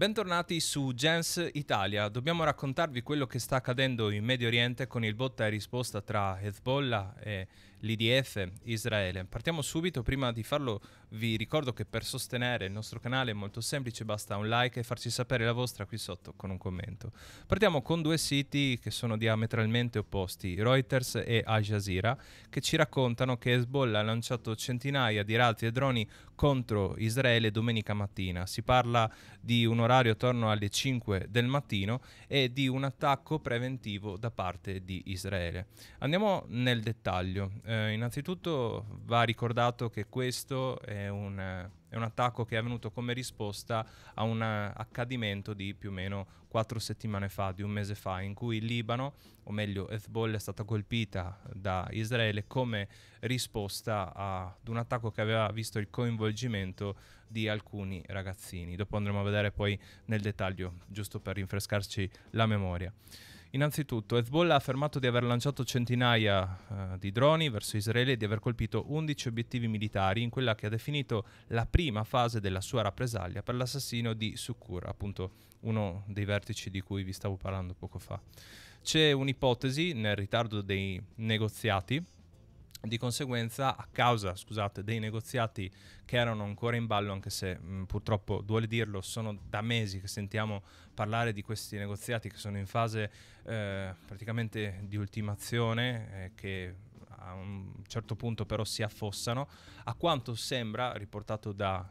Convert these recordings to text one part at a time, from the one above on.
Bentornati su Gens Italia. Dobbiamo raccontarvi quello che sta accadendo in Medio Oriente con il botta e risposta tra Hezbollah e l'IDF Israele. Partiamo subito, prima di farlo vi ricordo che per sostenere il nostro canale è molto semplice, basta un like e farci sapere la vostra qui sotto con un commento. Partiamo con due siti che sono diametralmente opposti, Reuters e Al Jazeera, che ci raccontano che Hezbollah ha lanciato centinaia di razzi e droni contro Israele domenica mattina. Si parla di un orario attorno alle 5 del mattino e di un attacco preventivo da parte di Israele. Andiamo nel dettaglio eh, innanzitutto va ricordato che questo è un, è un, attacco che è avvenuto come risposta a un accadimento di più o meno quattro settimane fa, di un mese fa, in cui il Libano, o meglio Hezbollah, è stata colpita da Israele come risposta ad un attacco che aveva visto il coinvolgimento di alcuni ragazzini. Dopo andremo a vedere poi nel dettaglio, giusto per rinfrescarci la memoria. Innanzitutto, Hezbollah ha affermato di aver lanciato centinaia eh, di droni verso Israele e di aver colpito 11 obiettivi militari in quella che ha definito la prima fase della sua rappresaglia per l'assassino di Sukkur, appunto uno dei vertici di cui vi stavo parlando poco fa. C'è un'ipotesi nel ritardo dei negoziati di conseguenza, a causa scusate, dei negoziati che erano ancora in ballo, anche se mh, purtroppo duole dirlo, sono da mesi che sentiamo parlare di questi negoziati che sono in fase eh, praticamente di ultimazione, eh, che a un certo punto però si affossano, a quanto sembra, riportato da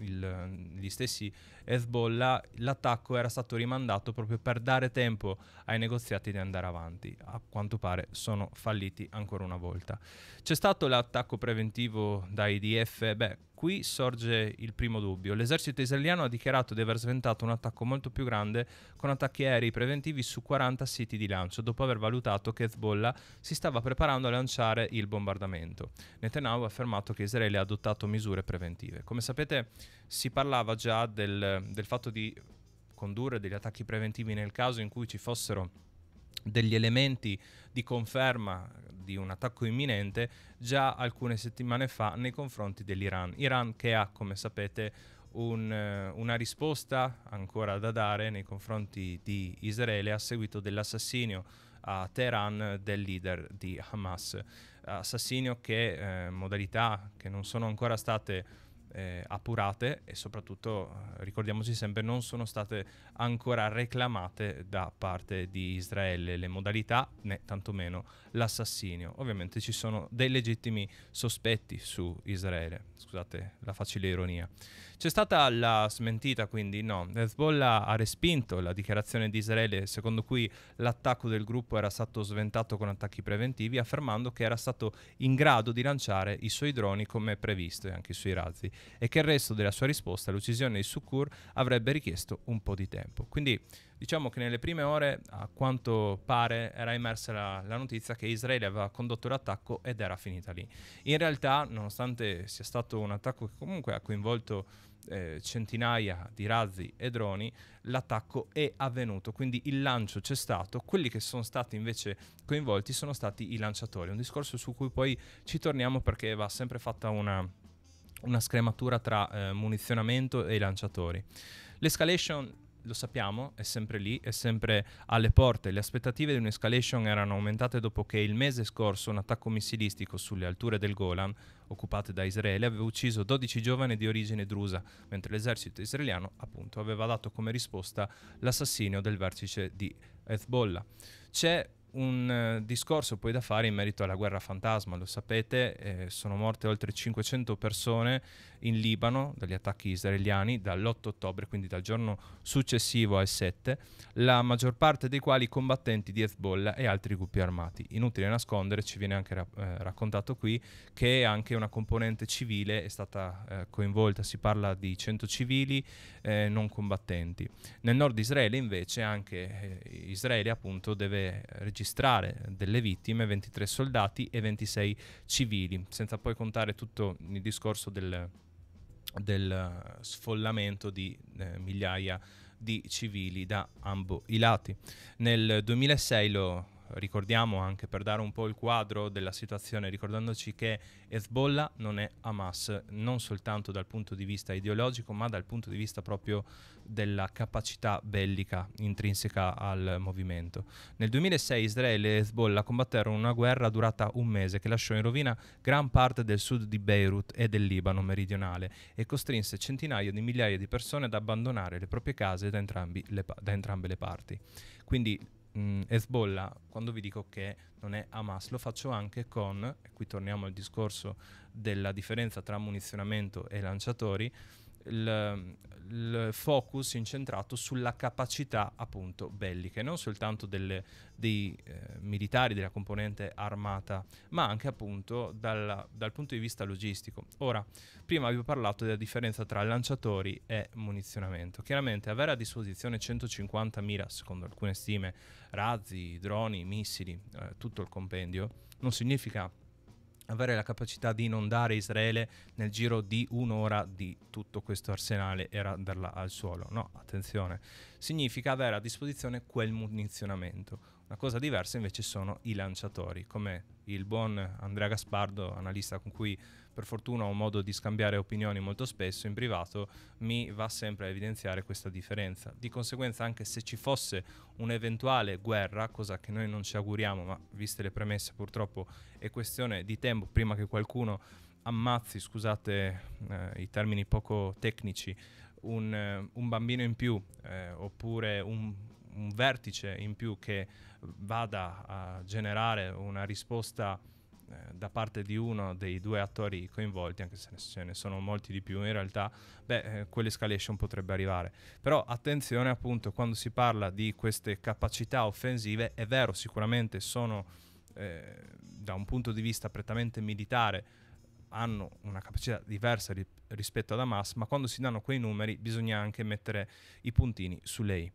il, gli stessi Hezbollah, l'attacco era stato rimandato proprio per dare tempo ai negoziati di andare avanti. A quanto pare sono falliti ancora una volta. C'è stato l'attacco preventivo da IDF, beh, qui sorge il primo dubbio. L'esercito israeliano ha dichiarato di aver sventato un attacco molto più grande con attacchi aerei preventivi su 40 siti di lancio, dopo aver valutato che Hezbollah si stava preparando a lanciare il bombardamento. Netanyahu ha affermato che Israele ha adottato misure preventive. Come sapete si parlava già del, del fatto di condurre degli attacchi preventivi nel caso in cui ci fossero degli elementi di conferma di un attacco imminente già alcune settimane fa nei confronti dell'Iran. Iran che ha, come sapete, un, eh, una risposta ancora da dare nei confronti di Israele a seguito dell'assassinio a Teheran del leader di Hamas. Assassinio che eh, modalità che non sono ancora state eh, appurate e soprattutto, eh, ricordiamoci sempre, non sono state ancora reclamate da parte di Israele le modalità né tantomeno l'assassinio. Ovviamente ci sono dei legittimi sospetti su Israele, scusate la facile ironia. C'è stata la smentita quindi, no, Hezbollah ha respinto la dichiarazione di Israele secondo cui l'attacco del gruppo era stato sventato con attacchi preventivi, affermando che era stato in grado di lanciare i suoi droni come previsto e anche i suoi razzi e che il resto della sua risposta all'uccisione di Sukur avrebbe richiesto un po' di tempo. Quindi diciamo che nelle prime ore, a quanto pare, era emersa la, la notizia che Israele aveva condotto l'attacco ed era finita lì. In realtà, nonostante sia stato un attacco che comunque ha coinvolto eh, centinaia di razzi e droni, l'attacco è avvenuto, quindi il lancio c'è stato, quelli che sono stati invece coinvolti sono stati i lanciatori, un discorso su cui poi ci torniamo perché va sempre fatta una una scrematura tra eh, munizionamento e lanciatori. L'escalation lo sappiamo, è sempre lì, è sempre alle porte. Le aspettative di un'escalation erano aumentate dopo che il mese scorso un attacco missilistico sulle alture del Golan, occupate da Israele, aveva ucciso 12 giovani di origine drusa, mentre l'esercito israeliano, appunto, aveva dato come risposta l'assassinio del vertice di Hezbollah. C'è un eh, discorso poi da fare in merito alla guerra fantasma, lo sapete, eh, sono morte oltre 500 persone in Libano dagli attacchi israeliani dall'8 ottobre, quindi dal giorno successivo al 7, la maggior parte dei quali combattenti di Hezbollah e altri gruppi armati. Inutile nascondere, ci viene anche ra- eh, raccontato qui, che anche una componente civile è stata eh, coinvolta, si parla di 100 civili eh, non combattenti. Nel nord Israele invece anche eh, Israele appunto deve registrare delle vittime, 23 soldati e 26 civili, senza poi contare tutto il discorso del del eh, sfollamento di eh, migliaia di civili da ambo i lati. Nel 2006 lo ricordiamo anche per dare un po' il quadro della situazione, ricordandoci che Hezbollah non è Hamas, non soltanto dal punto di vista ideologico, ma dal punto di vista proprio della capacità bellica intrinseca al movimento. Nel 2006 Israele e Hezbollah combatterono una guerra durata un mese che lasciò in rovina gran parte del sud di Beirut e del Libano meridionale e costrinse centinaia di migliaia di persone ad abbandonare le proprie case da, le pa- da entrambe le parti. Quindi mh, mm, Hezbollah, quando vi dico che non è Hamas, lo faccio anche con, e qui torniamo al discorso della differenza tra munizionamento e lanciatori, il, il, focus incentrato sulla capacità appunto belliche, non soltanto delle, dei eh, militari, della componente armata, ma anche appunto dal, dal, punto di vista logistico. Ora, prima vi ho parlato della differenza tra lanciatori e munizionamento. Chiaramente avere a disposizione 150.000, secondo alcune stime, razzi, droni, missili, eh, tutto il compendio, non significa avere la capacità di inondare Israele nel giro di un'ora di tutto questo arsenale e renderla al suolo. No, attenzione, significa avere a disposizione quel munizionamento. Una cosa diversa invece sono i lanciatori, come il buon Andrea Gaspardo, analista con cui per fortuna ho modo di scambiare opinioni molto spesso in privato, mi va sempre a evidenziare questa differenza. Di conseguenza anche se ci fosse un'eventuale guerra, cosa che noi non ci auguriamo, ma viste le premesse purtroppo è questione di tempo prima che qualcuno ammazzi, scusate eh, i termini poco tecnici, un, eh, un, bambino in più eh, oppure un, un vertice in più che vada a generare una risposta eh, da parte di uno dei due attori coinvolti, anche se ce ne sono molti di più in realtà, beh, eh, quell'escalation potrebbe arrivare. Però attenzione appunto quando si parla di queste capacità offensive, è vero sicuramente sono eh, da un punto di vista prettamente militare, hanno una capacità diversa ri- rispetto ad Hamas, ma quando si danno quei numeri bisogna anche mettere i puntini su lei.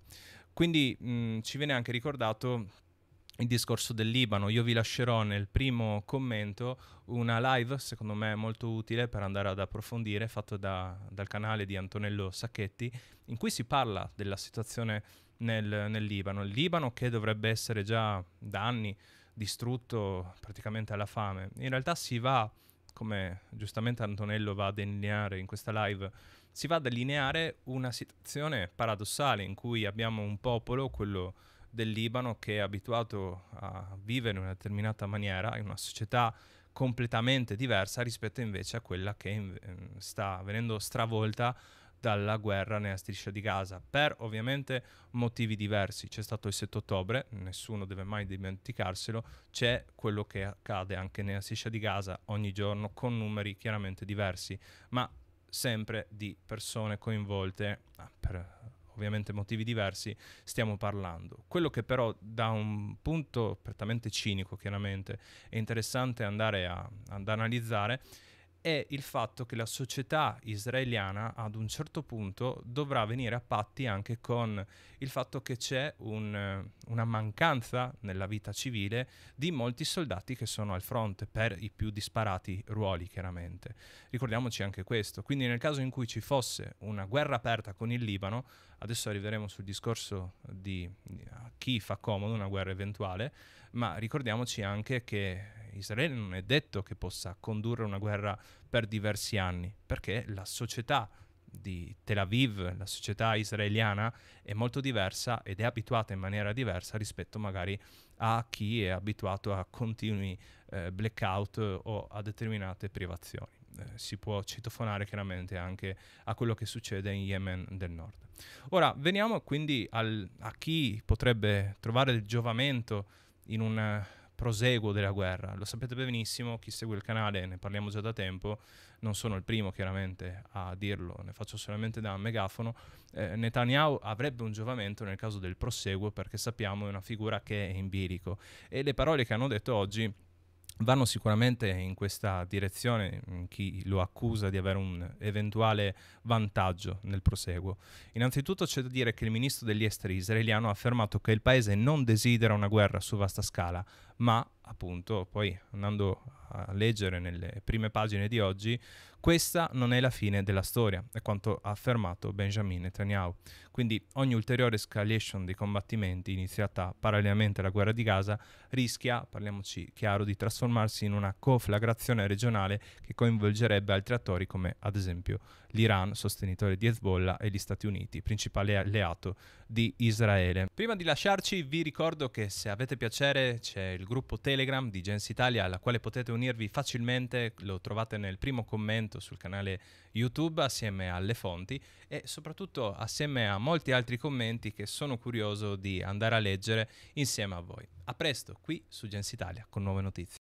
Quindi mh, ci viene anche ricordato il discorso del Libano. Io vi lascerò nel primo commento una live, secondo me molto utile per andare ad approfondire, fatta da, dal canale di Antonello Sacchetti, in cui si parla della situazione nel, nel Libano. Il Libano che dovrebbe essere già da anni distrutto praticamente alla fame. In realtà si va come giustamente Antonello va a delineare in questa live, si va a delineare una situazione paradossale in cui abbiamo un popolo, quello del Libano, che è abituato a vivere in una determinata maniera, in una società completamente diversa rispetto invece a quella che eh, sta venendo stravolta dalla guerra nella striscia di Gaza, per ovviamente motivi diversi. C'è stato il 7 ottobre, nessuno deve mai dimenticarselo, c'è quello che accade anche nella striscia di Gaza ogni giorno con numeri chiaramente diversi, ma sempre di persone coinvolte ah, per ovviamente motivi diversi, stiamo parlando. Quello che però da un punto prettamente cinico, chiaramente, è interessante andare a, ad analizzare è il fatto che la società israeliana ad un certo punto dovrà venire a patti anche con il fatto che c'è un, eh, una mancanza nella vita civile di molti soldati che sono al fronte per i più disparati ruoli, chiaramente. Ricordiamoci anche questo. Quindi nel caso in cui ci fosse una guerra aperta con il Libano, adesso arriveremo sul discorso di chi fa comodo una guerra eventuale, ma ricordiamoci anche che Israele non è detto che possa condurre una guerra per diversi anni, perché la società di Tel Aviv, la società israeliana, è molto diversa ed è abituata in maniera diversa rispetto magari a chi è abituato a continui eh, blackout o a determinate privazioni. Eh, si può citofonare chiaramente anche a quello che succede in Yemen del Nord. Ora veniamo quindi al, a chi potrebbe trovare il giovamento in un proseguo della guerra. Lo sapete benissimo, chi segue il canale, ne parliamo già da tempo, non sono il primo chiaramente a dirlo, ne faccio solamente da megafono, eh, Netanyahu avrebbe un giovamento nel caso del proseguo perché sappiamo è una figura che è in bilico e le parole che hanno detto oggi Vanno sicuramente in questa direzione chi lo accusa di avere un eventuale vantaggio nel proseguo. Innanzitutto c'è da dire che il ministro degli esteri israeliano ha affermato che il paese non desidera una guerra su vasta scala, ma appunto poi andando a leggere nelle prime pagine di oggi questa non è la fine della storia, è quanto ha affermato Benjamin Netanyahu. Quindi ogni ulteriore escalation dei combattimenti iniziata parallelamente alla guerra di Gaza rischia, parliamoci chiaro, di trasformarsi in una coflagrazione regionale che coinvolgerebbe altri attori come ad esempio l'Iran, sostenitore di Hezbollah, e gli Stati Uniti, principale alleato di Israele. Prima di lasciarci vi ricordo che se avete piacere c'è il gruppo Telegram di Gens Italia alla quale potete unirvi facilmente, lo trovate nel primo commento appunto sul canale YouTube assieme alle fonti e soprattutto assieme a molti altri commenti che sono curioso di andare a leggere insieme a voi. A presto qui su Gens Italia con nuove notizie.